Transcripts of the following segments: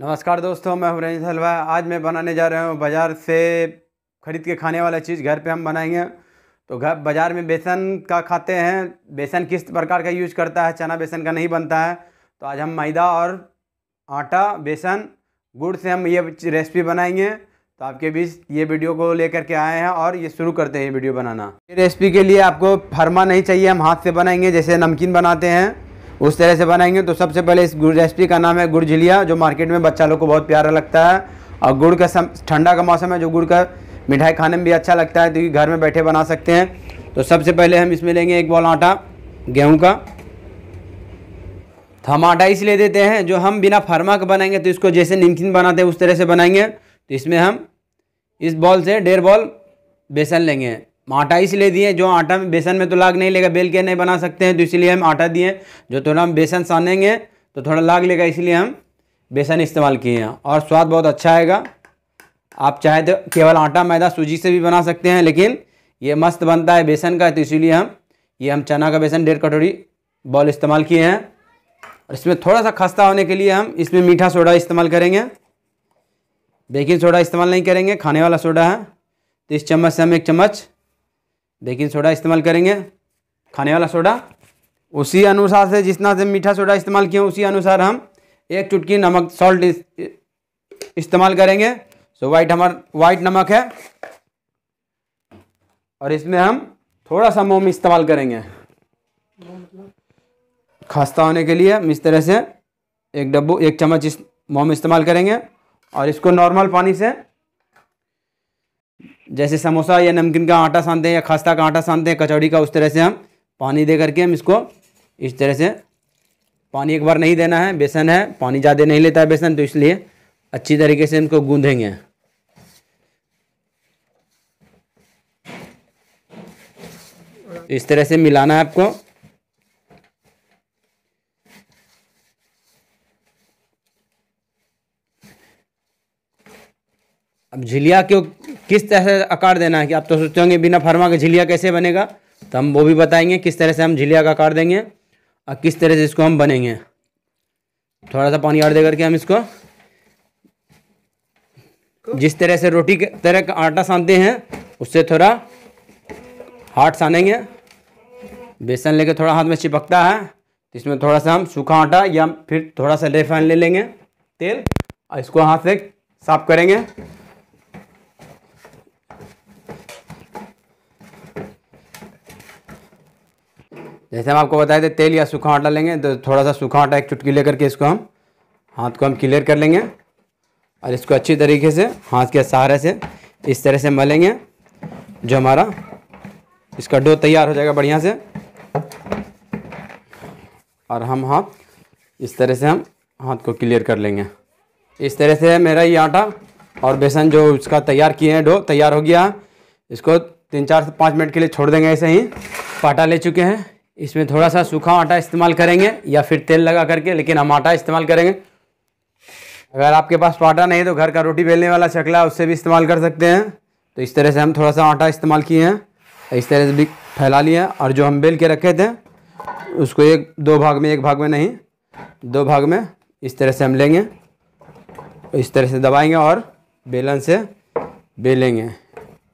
नमस्कार दोस्तों मैं हूं रंजित हलवा आज मैं बनाने जा रहा हूं बाज़ार से ख़रीद के खाने वाला चीज़ घर पे हम बनाएंगे तो घर बाज़ार में बेसन का खाते हैं बेसन किस प्रकार का यूज करता है चना बेसन का नहीं बनता है तो आज हम मैदा और आटा बेसन गुड़ से हम ये रेसिपी बनाएंगे तो आपके बीच ये वीडियो को लेकर के आए हैं और ये शुरू करते हैं ये वीडियो बनाना ये रेसिपी के लिए आपको फरमा नहीं चाहिए हम हाथ से बनाएंगे जैसे नमकीन बनाते हैं उस तरह से बनाएंगे तो सबसे पहले इस गुड़ रेसिपी का नाम है गुड़ झिलिया जो मार्केट में बच्चा लोग को बहुत प्यारा लगता है और गुड़ का सम ठंडा का मौसम है जो गुड़ का मिठाई खाने में भी अच्छा लगता है क्योंकि तो घर में बैठे बना सकते हैं तो सबसे पहले हम इसमें लेंगे एक बॉल आटा गेहूँ का तो हम आटा इसलिए देते हैं जो हम बिना फर्मा का बनाएंगे तो इसको जैसे नमकीन बनाते हैं उस तरह से बनाएंगे तो इसमें हम इस बॉल से डेढ़ बॉल बेसन लेंगे हम आटा इसलिए दिए जो आटा में बेसन में तो लाग नहीं लेगा बेल के नहीं बना सकते हैं तो इसलिए हम आटा दिए जो थोड़ा हम बेसन सानेंगे तो थोड़ा लाग लेगा इसलिए हम बेसन इस्तेमाल किए हैं और स्वाद बहुत अच्छा आएगा आप चाहे तो केवल आटा मैदा सूजी से भी बना सकते हैं लेकिन ये मस्त बनता है बेसन का तो इसीलिए हम ये हम चना का बेसन डेढ़ कटोरी बॉल इस्तेमाल किए हैं और इसमें थोड़ा सा खस्ता होने के लिए हम इसमें मीठा सोडा इस्तेमाल करेंगे बेकिंग सोडा इस्तेमाल नहीं करेंगे खाने वाला सोडा है तो इस चम्मच से हम एक चम्मच बेकिंग सोडा इस्तेमाल करेंगे खाने वाला सोडा उसी अनुसार से जितना से मीठा सोडा इस्तेमाल किए उसी अनुसार हम एक चुटकी नमक सॉल्ट इस्तेमाल करेंगे सो वाइट हमार वाइट नमक है और इसमें हम थोड़ा सा मोम इस्तेमाल करेंगे खस्ता होने के लिए हम इस तरह से एक डब्बू एक चम्मच इस मोम इस्तेमाल करेंगे और इसको नॉर्मल पानी से जैसे समोसा या नमकीन का आटा सानते हैं या खास्ता का आटा सानते हैं कचौड़ी का उस तरह से हम पानी दे करके हम इसको इस तरह से पानी एक बार नहीं देना है बेसन है पानी ज़्यादा नहीं लेता है बेसन तो इसलिए अच्छी तरीके से इनको गूंधेंगे इस तरह से मिलाना है आपको अब झिलिया क्यों किस तरह से आकार देना है कि आप तो सोचते होंगे बिना फार्मा के झिलिया कैसे बनेगा तो हम वो भी बताएंगे किस तरह से हम झिलिया का आकार देंगे और किस तरह से इसको हम बनेंगे थोड़ा सा पानी और दे करके हम इसको जिस तरह से रोटी के तरह का आटा सानते हैं उससे थोड़ा हार्ड सानेंगे बेसन लेके थोड़ा हाथ में चिपकता है तो इसमें थोड़ा सा हम सूखा आटा या फिर थोड़ा सा रेफाइन ले लेंगे तेल और इसको हाथ से साफ करेंगे जैसे हम आपको बताए थे तेल या सूखा आटा लेंगे तो थोड़ा सा सूखा आटा एक चुटकी लेकर के इसको हम हाथ को हम क्लियर कर लेंगे और इसको अच्छी तरीके से हाथ के सहारे से इस तरह से मलेंगे जो हमारा इसका डो तैयार हो जाएगा बढ़िया से और हम हाथ इस तरह से हम हाथ को क्लियर कर लेंगे इस तरह से मेरा ये आटा और बेसन जो उसका तैयार किए हैं डो तैयार हो गया इसको तीन चार से पाँच मिनट के लिए छोड़ देंगे ऐसे ही पाटा ले चुके हैं इसमें थोड़ा सा सूखा आटा इस्तेमाल करेंगे या फिर तेल लगा करके लेकिन हम आटा इस्तेमाल करेंगे अगर आपके पास आटा नहीं तो घर का रोटी बेलने वाला चकला उससे भी इस्तेमाल कर सकते हैं तो इस तरह से हम थोड़ा सा आटा इस्तेमाल किए हैं इस तरह से भी फैला लिए और जो हम बेल के रखे थे उसको एक दो भाग में एक भाग में नहीं दो भाग में इस तरह से हम लेंगे इस तरह से दबाएंगे और बेलन से बेलेंगे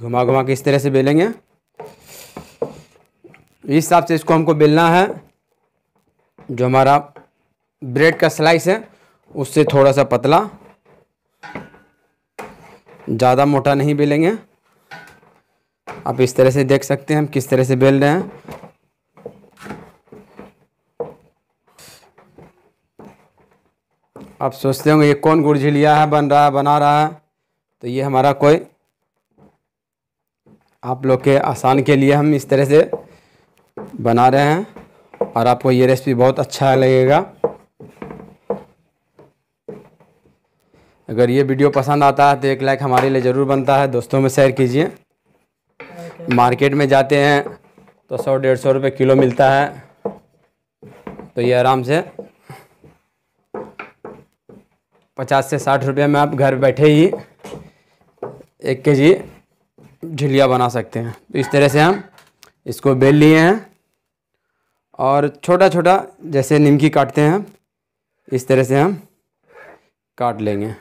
घुमा घुमा के इस तरह से बेलेंगे इस हिसाब से इसको हमको बेलना है जो हमारा ब्रेड का स्लाइस है उससे थोड़ा सा पतला ज़्यादा मोटा नहीं बेलेंगे आप इस तरह से देख सकते हैं हम किस तरह से बेल रहे हैं आप सोचते होंगे ये कौन लिया है बन रहा है बना रहा है तो ये हमारा कोई आप लोग के आसान के लिए हम इस तरह से बना रहे हैं और आपको ये रेसिपी बहुत अच्छा लगेगा अगर ये वीडियो पसंद आता है तो एक लाइक हमारे लिए ज़रूर बनता है दोस्तों में शेयर कीजिए मार्केट में जाते हैं तो सौ डेढ़ सौ रुपये किलो मिलता है तो ये आराम से पचास से साठ रुपये में आप घर बैठे ही एक के जी झिलिया बना सकते हैं तो इस तरह से हम इसको बेल लिए हैं और छोटा छोटा जैसे निमकी काटते हैं इस तरह से हम काट लेंगे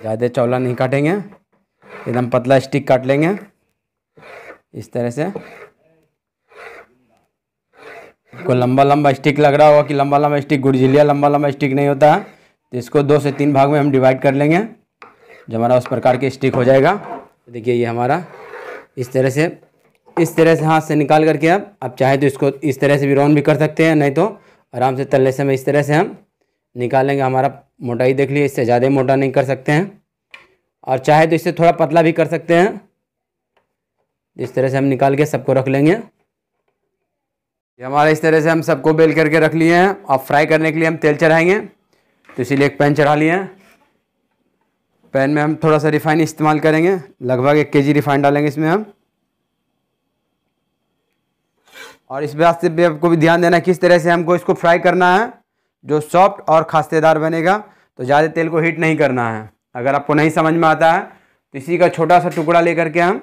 ज़्यादा चौला नहीं काटेंगे एकदम पतला स्टिक काट लेंगे इस तरह से को लंबा लंबा स्टिक लग रहा होगा कि लंबा लंबा स्टिक गुड़झिलिया लंबा लंबा स्टिक नहीं होता है तो इसको दो से तीन भाग में हम डिवाइड कर लेंगे जो हमारा उस प्रकार के स्टिक हो जाएगा देखिए ये हमारा इस तरह से इस तरह से हाथ से निकाल करके आप आप चाहे तो इसको इस तरह से भी राउंड भी कर सकते हैं नहीं तो आराम से तलने समय इस तरह से हम निकालेंगे हमारा मोटाई देख लिए इससे ज़्यादा मोटा नहीं कर सकते हैं और चाहे तो इससे थोड़ा पतला भी कर सकते हैं इस तरह से हम निकाल के सबको रख लेंगे ये हमारा इस तरह से हम सबको बेल करके रख लिए हैं और फ्राई करने के लिए हम तेल चढ़ाएंगे तो इसीलिए एक पैन चढ़ा लिए हैं पैन में हम थोड़ा सा रिफाइन इस्तेमाल करेंगे लगभग एक के जी रिफाइन डालेंगे इसमें हम और इस बात से भी आपको भी ध्यान देना किस तरह से हमको इसको फ्राई करना है जो सॉफ्ट और खास्तेदार बनेगा तो ज़्यादा तेल को हीट नहीं करना है अगर आपको नहीं समझ में आता है तो इसी का छोटा सा टुकड़ा लेकर के हम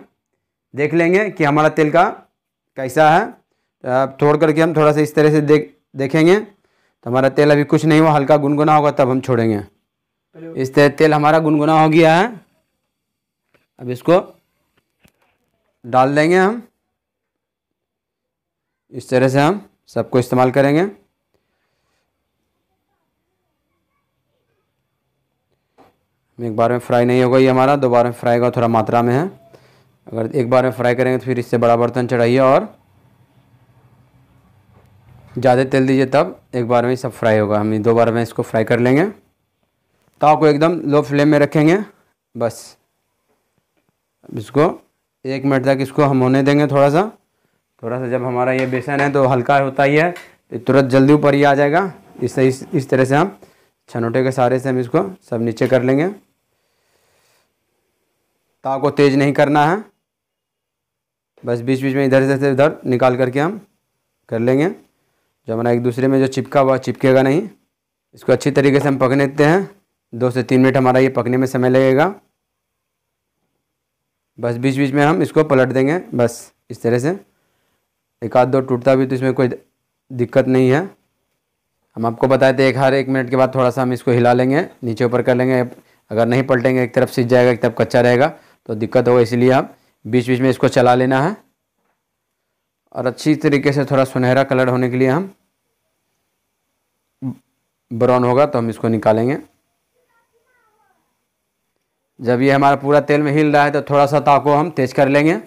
देख लेंगे कि हमारा तेल का कैसा है तो आप छोड़ करके हम थोड़ा सा इस तरह से देख देखेंगे तो हमारा तेल अभी कुछ नहीं हुआ हल्का गुनगुना होगा तब हम छोड़ेंगे इस तरह तेल हमारा गुनगुना हो गया है अब इसको डाल देंगे हम इस तरह से हम सबको इस्तेमाल करेंगे एक बार में फ्राई नहीं होगा ये हमारा दो बार में फ्राई होगा थोड़ा मात्रा में है अगर एक बार में फ्राई करेंगे तो फिर इससे बड़ा बर्तन चढ़ाइए और ज़्यादा तेल दीजिए तब एक बार में सब फ्राई होगा हम दो बार में इसको फ्राई कर लेंगे ताव को एकदम लो फ्लेम में रखेंगे बस इसको एक मिनट तक इसको हम होने देंगे थोड़ा सा थोड़ा सा जब हमारा ये बेसन है तो हल्का होता ही है तो तुरंत जल्दी ऊपर ही आ जाएगा इस इस, इस तरह से हम छनोटे के सहारे से हम इसको सब नीचे कर लेंगे ताव को तेज़ नहीं करना है बस बीच बीच में इधर से उधर निकाल करके हम कर लेंगे जो हमारा एक दूसरे में जो चिपका हुआ चिपकेगा नहीं इसको अच्छी तरीके से हम पकने देते हैं दो से तीन मिनट हमारा ये पकने में समय लगेगा बस बीच बीच में हम इसको पलट देंगे बस इस तरह से एक आध दो टूटता भी तो इसमें कोई दिक्कत नहीं है हम आपको बताए थे एक हर एक मिनट के बाद थोड़ा सा हम इसको हिला लेंगे नीचे ऊपर कर लेंगे अगर नहीं पलटेंगे एक तरफ सीज जाएगा एक तरफ कच्चा रहेगा तो दिक्कत होगा इसलिए आप बीच बीच में इसको चला लेना है और अच्छी तरीके से थोड़ा सुनहरा कलर होने के लिए हम ब्राउन होगा तो हम इसको निकालेंगे जब ये हमारा पूरा तेल में हिल रहा है तो थोड़ा सा ताको हम तेज कर लेंगे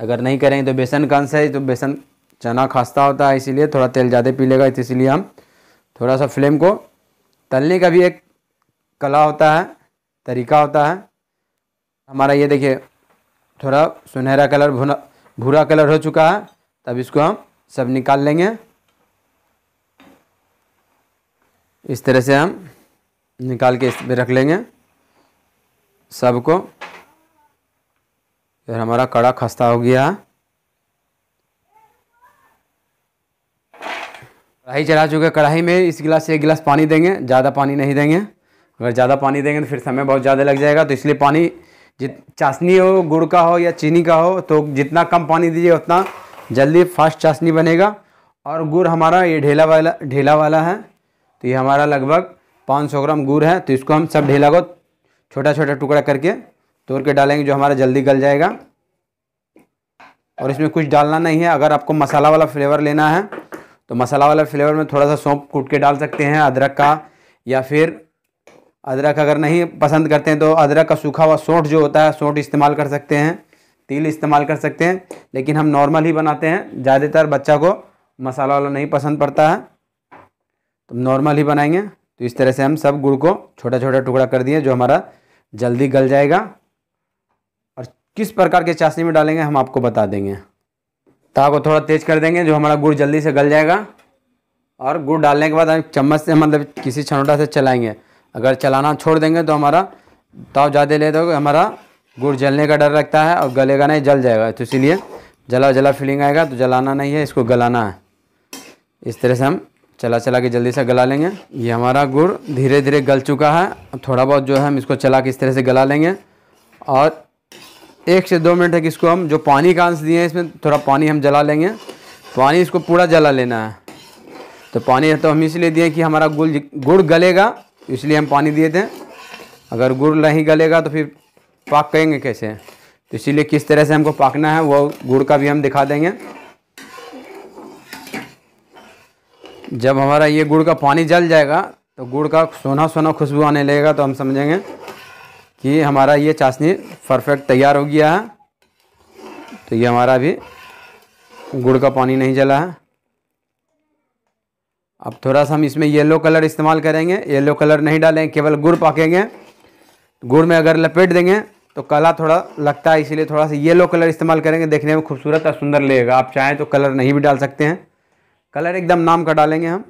अगर नहीं करेंगे तो बेसन कंस है तो बेसन चना खास्ता होता है इसीलिए थोड़ा तेल ज़्यादा पी लेगा तो इसीलिए हम थोड़ा सा फ्लेम को तलने का भी एक कला होता है तरीका होता है हमारा ये देखिए थोड़ा सुनहरा कलर भुना भूरा कलर हो चुका है तब इसको हम सब निकाल लेंगे इस तरह से हम निकाल के इस पर रख लेंगे सबको फिर हमारा कड़ा खस्ता हो गया कढ़ाई चढ़ा चुके कढ़ाई में इस गिलास से एक गिलास पानी देंगे ज़्यादा पानी नहीं देंगे अगर ज़्यादा पानी देंगे तो फिर समय बहुत ज़्यादा लग जाएगा तो इसलिए पानी जित चाशनी हो गुड़ का हो या चीनी का हो तो जितना कम पानी दीजिए उतना जल्दी फास्ट चाशनी बनेगा और गुड़ हमारा ये ढेला वाला ढेला वाला है तो ये हमारा लगभग पाँच सौ ग्राम गुड़ है तो इसको हम सब ढेला को छोटा छोटा टुकड़ा करके तोड़ के डालेंगे जो हमारा जल्दी गल जाएगा और इसमें कुछ डालना नहीं है अगर आपको मसाला वाला फ्लेवर लेना है तो मसाला वाला फ्लेवर में थोड़ा सा सौंप कूट के डाल सकते हैं अदरक का या फिर अदरक अगर नहीं पसंद करते हैं तो अदरक का सूखा हुआ सोंठ जो होता है सोंठ इस्तेमाल कर सकते हैं तिल इस्तेमाल कर सकते हैं लेकिन हम नॉर्मल ही बनाते हैं ज़्यादातर बच्चा को मसाला वाला नहीं पसंद पड़ता है तो नॉर्मल ही बनाएंगे तो इस तरह से हम सब गुड़ को छोटा छोटा टुकड़ा कर दिए जो हमारा जल्दी गल जाएगा और किस प्रकार के चाशनी में डालेंगे हम आपको बता देंगे ताव को थोड़ा तेज कर देंगे जो हमारा गुड़ जल्दी से गल जाएगा और गुड़ डालने के बाद हम चम्मच से मतलब किसी छनोटा से चलाएंगे अगर चलाना छोड़ देंगे तो हमारा ताव ज़्यादा ले तो हमारा गुड़ जलने का डर लगता है और गलेगा नहीं जल जाएगा तो इसीलिए जला जला फीलिंग आएगा तो जलाना नहीं है इसको गलाना है इस तरह से हम चला चला के जल्दी से गला लेंगे ये हमारा गुड़ धीरे धीरे गल चुका है अब थोड़ा बहुत जो है हम इसको चला के इस तरह से गला लेंगे और एक से दो मिनट तक इसको हम जो पानी का अंश दिए हैं इसमें थोड़ा पानी हम जला लेंगे पानी इसको पूरा जला लेना है तो पानी तो हम इसलिए दिए कि हमारा गुड़ गुड़ गलेगा इसलिए हम पानी दिए थे अगर गुड़ नहीं गलेगा तो फिर पाक कहेंगे कैसे तो इसीलिए किस तरह से हमको पाकना है वो गुड़ का भी हम दिखा देंगे जब हमारा ये गुड़ का पानी जल जाएगा तो गुड़ का सोना सोना खुशबू आने लगेगा तो हम समझेंगे कि हमारा ये चाशनी परफेक्ट तैयार हो गया है तो ये हमारा भी गुड़ का पानी नहीं जला है अब थोड़ा सा हम इसमें येलो कलर इस्तेमाल करेंगे येलो कलर नहीं डालेंगे केवल गुड़ पकेंगे गुड़ में अगर लपेट देंगे तो काला थोड़ा लगता है इसीलिए थोड़ा सा येलो कलर इस्तेमाल करेंगे देखने में खूबसूरत और सुंदर लगेगा आप चाहें तो कलर नहीं भी डाल सकते हैं कलर एकदम नाम का डालेंगे हम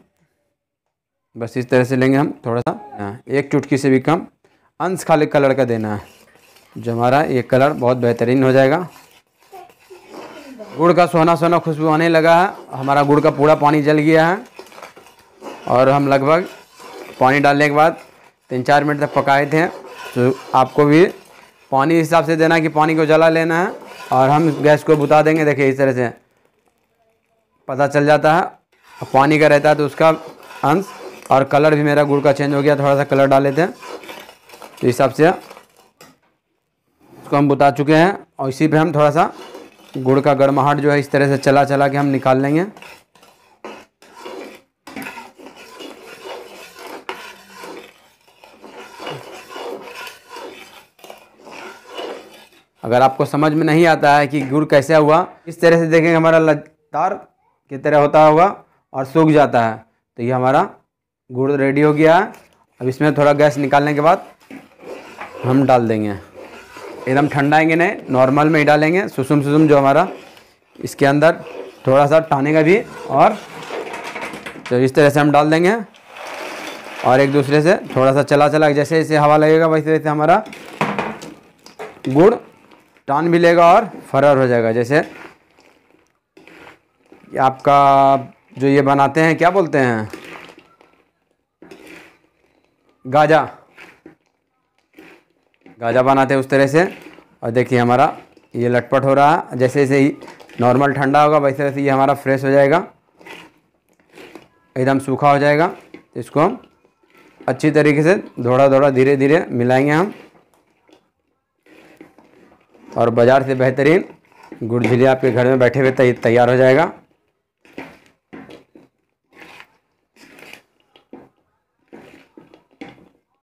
बस इस तरह से लेंगे हम थोड़ा सा हाँ, एक चुटकी से भी कम अंश खाली कलर का देना है जो हमारा ये कलर बहुत बेहतरीन हो जाएगा गुड़ का सोना सोना खुशबू आने लगा है हमारा गुड़ का पूरा पानी जल गया है और हम लगभग पानी डालने के बाद तीन चार मिनट तक पकाए थे तो आपको भी पानी हिसाब से देना कि पानी को जला लेना है और हम गैस को बुता देंगे देखिए इस तरह से पता चल जाता है पानी का रहता है तो उसका अंश और कलर भी मेरा गुड़ का चेंज हो गया थोड़ा सा कलर डाल लेते हैं तो हिसाब से उसको हम बता चुके हैं और इसी पे हम थोड़ा सा गुड़ का गर्माहट जो है इस तरह से चला चला के हम निकाल लेंगे अगर आपको समझ में नहीं आता है कि गुड़ कैसे हुआ इस तरह से देखेंगे हमारा लतार की तरह होता होगा और सूख जाता है तो ये हमारा गुड़ रेडी हो गया है अब इसमें थोड़ा गैस निकालने के बाद हम डाल देंगे एकदम ठंडाएंगे नहीं नॉर्मल में ही डालेंगे सुसुम सुसुम जो हमारा इसके अंदर थोड़ा सा टाने का भी और तो इस तरह से हम डाल देंगे और एक दूसरे से थोड़ा सा चला चला जैसे जैसे हवा लगेगा वैसे वैसे हमारा गुड़ टान भी लेगा और फरार हो जाएगा जैसे आपका जो ये बनाते हैं क्या बोलते हैं गाजा गाजा बनाते हैं उस तरह से और देखिए हमारा ये लटपट हो रहा है जैसे जैसे ही नॉर्मल ठंडा होगा वैसे वैसे ये हमारा फ्रेश हो जाएगा एकदम सूखा हो जाएगा इसको हम अच्छी तरीके से थोड़ा थोड़ा धीरे धीरे मिलाएंगे हम और बाज़ार से बेहतरीन गुड़ आपके घर में बैठे हुए तैयार हो जाएगा